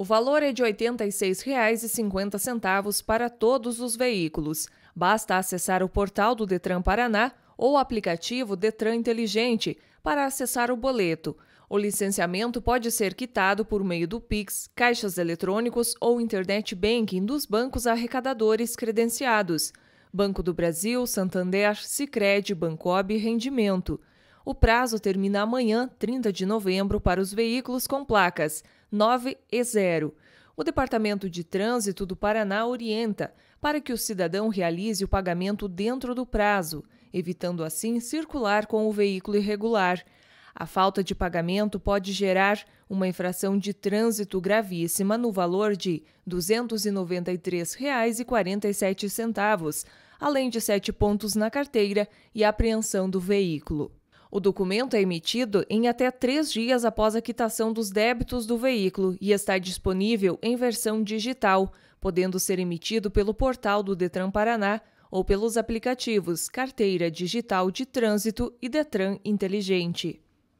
O valor é de R$ 86,50 para todos os veículos. Basta acessar o portal do Detran Paraná ou o aplicativo Detran Inteligente para acessar o boleto. O licenciamento pode ser quitado por meio do Pix, caixas eletrônicos ou internet banking dos bancos arrecadadores credenciados. Banco do Brasil, Santander, Sicredi, Bancob e Rendimento. O prazo termina amanhã, 30 de novembro, para os veículos com placas 9 e 0. O Departamento de Trânsito do Paraná orienta para que o cidadão realize o pagamento dentro do prazo, evitando assim circular com o veículo irregular. A falta de pagamento pode gerar uma infração de trânsito gravíssima no valor de R$ 293,47, além de sete pontos na carteira e apreensão do veículo. O documento é emitido em até três dias após a quitação dos débitos do veículo e está disponível em versão digital, podendo ser emitido pelo portal do Detran Paraná ou pelos aplicativos Carteira Digital de Trânsito e Detran Inteligente.